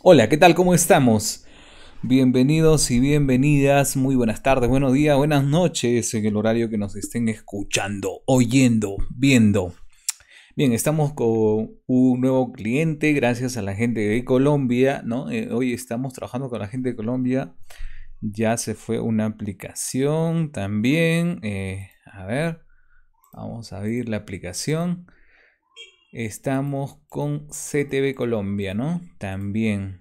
Hola, ¿qué tal? ¿Cómo estamos? Bienvenidos y bienvenidas, muy buenas tardes, buenos días, buenas noches en el horario que nos estén escuchando, oyendo, viendo. Bien, estamos con un nuevo cliente, gracias a la gente de Colombia, ¿no? Eh, hoy estamos trabajando con la gente de Colombia. Ya se fue una aplicación también. Eh, a ver, vamos a abrir la aplicación. Estamos con CTV Colombia, ¿no? También.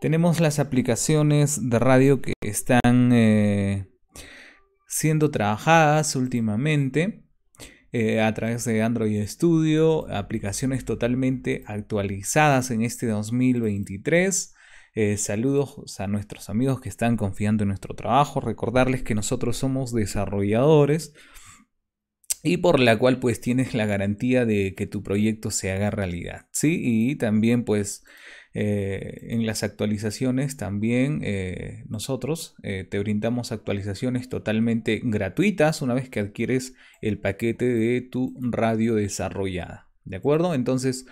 Tenemos las aplicaciones de radio que están eh, siendo trabajadas últimamente eh, a través de Android Studio, aplicaciones totalmente actualizadas en este 2023. Eh, saludos a nuestros amigos que están confiando en nuestro trabajo. Recordarles que nosotros somos desarrolladores y por la cual pues tienes la garantía de que tu proyecto se haga realidad, ¿sí? Y también pues eh, en las actualizaciones también eh, nosotros eh, te brindamos actualizaciones totalmente gratuitas una vez que adquieres el paquete de tu radio desarrollada, ¿de acuerdo? Entonces...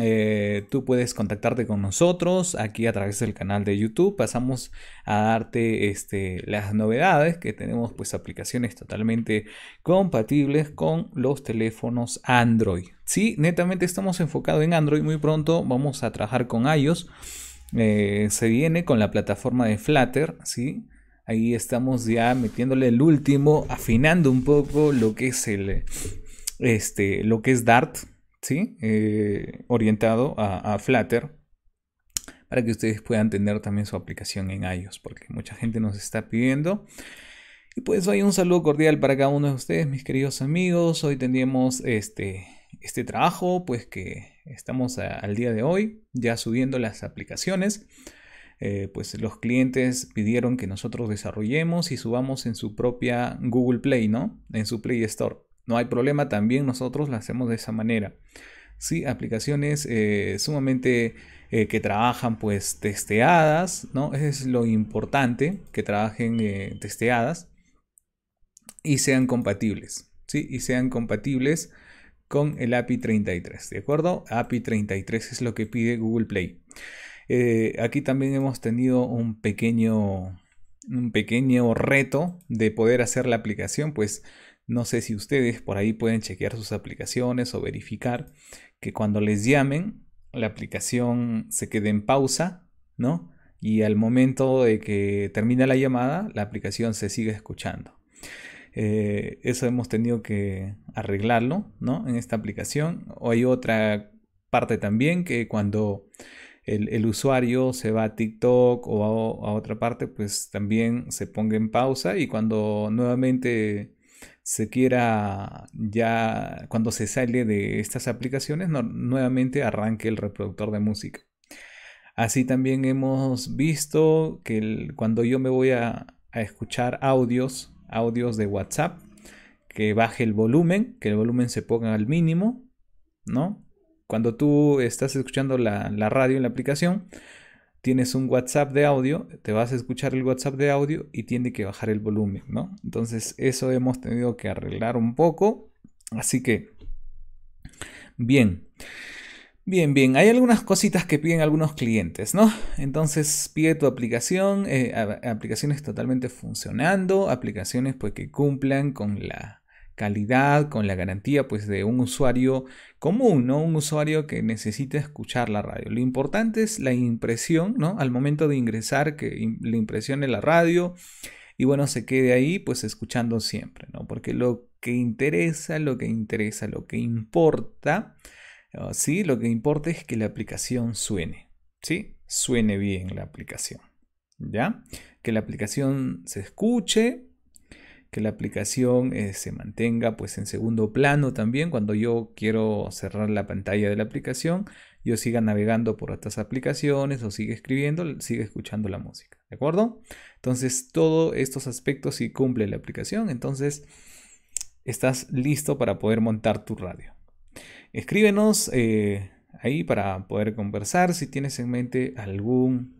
Eh, tú puedes contactarte con nosotros aquí a través del canal de YouTube. Pasamos a darte este, las novedades que tenemos, pues aplicaciones totalmente compatibles con los teléfonos Android. Sí, netamente estamos enfocados en Android. Muy pronto vamos a trabajar con iOS. Eh, se viene con la plataforma de Flutter, ¿sí? Ahí estamos ya metiéndole el último, afinando un poco lo que es el, este, lo que es Dart, ¿sí? Eh, orientado a, Flutter para que ustedes puedan tener también su aplicación en iOS, porque mucha gente nos está pidiendo. Y pues hoy un saludo cordial para cada uno de ustedes, mis queridos amigos. Hoy tendríamos este, este trabajo, pues que estamos al día de hoy, ya subiendo las aplicaciones. Eh, pues los clientes pidieron que nosotros desarrollemos y subamos en su propia Google Play, ¿no? En su Play Store. No hay problema, también nosotros la hacemos de esa manera. Sí, aplicaciones eh, sumamente eh, que trabajan pues testeadas, ¿no? es lo importante, que trabajen eh, testeadas y sean compatibles, ¿sí? Y sean compatibles con el API 33, ¿de acuerdo? API 33 es lo que pide Google Play. aquí también hemos tenido un pequeño, un pequeño reto de poder hacer la aplicación, pues no sé si ustedes por ahí pueden chequear sus aplicaciones o verificar que cuando les llamen, la aplicación se quede en pausa, ¿no? Y al momento de que termina la llamada, la aplicación se sigue escuchando. Eh, eso hemos tenido que arreglarlo, ¿no? En esta aplicación. O hay otra parte también que cuando el, usuario se va a TikTok o a, a, otra parte, pues también se ponga en pausa y cuando nuevamente se quiera ya, cuando se sale de estas aplicaciones, nuevamente arranque el reproductor de música. Así también hemos visto que cuando yo me voy a, escuchar audios, audios de WhatsApp, que baje el volumen, que el volumen se ponga al mínimo, ¿no? Cuando tú estás escuchando la radio en la aplicación, tienes un WhatsApp de audio, te vas a escuchar el WhatsApp de audio y tiene que bajar el volumen, ¿no? Entonces eso hemos tenido que arreglar un poco. Así que, bien. Bien, bien, hay algunas cositas que piden algunos clientes, ¿no? Entonces pide tu aplicación, eh, aplicaciones totalmente funcionando, aplicaciones pues que cumplan con la calidad, con la garantía pues de un usuario común, ¿no? Un usuario que necesita escuchar la radio. Lo importante es la impresión, ¿no? Al momento de ingresar, que le impresione la radio y bueno, se quede ahí pues escuchando siempre, ¿no? Porque lo que interesa, lo que interesa, lo que importa, ah, ¿sí? Lo que importa es que la aplicación suene, ¿sí? Suene bien la aplicación, ¿ya? Que la aplicación se escuche que la aplicación eh, se mantenga pues en segundo plano también cuando yo quiero cerrar la pantalla de la aplicación yo siga navegando por estas aplicaciones o sigue escribiendo sigue escuchando la música de acuerdo entonces todos estos aspectos si cumple la aplicación entonces estás listo para poder montar tu radio escríbenos eh, ahí para poder conversar si tienes en mente algún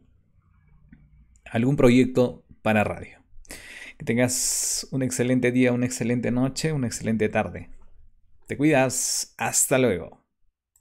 algún proyecto para radio que tengas un excelente día, una excelente noche, una excelente tarde. Te cuidas. Hasta luego.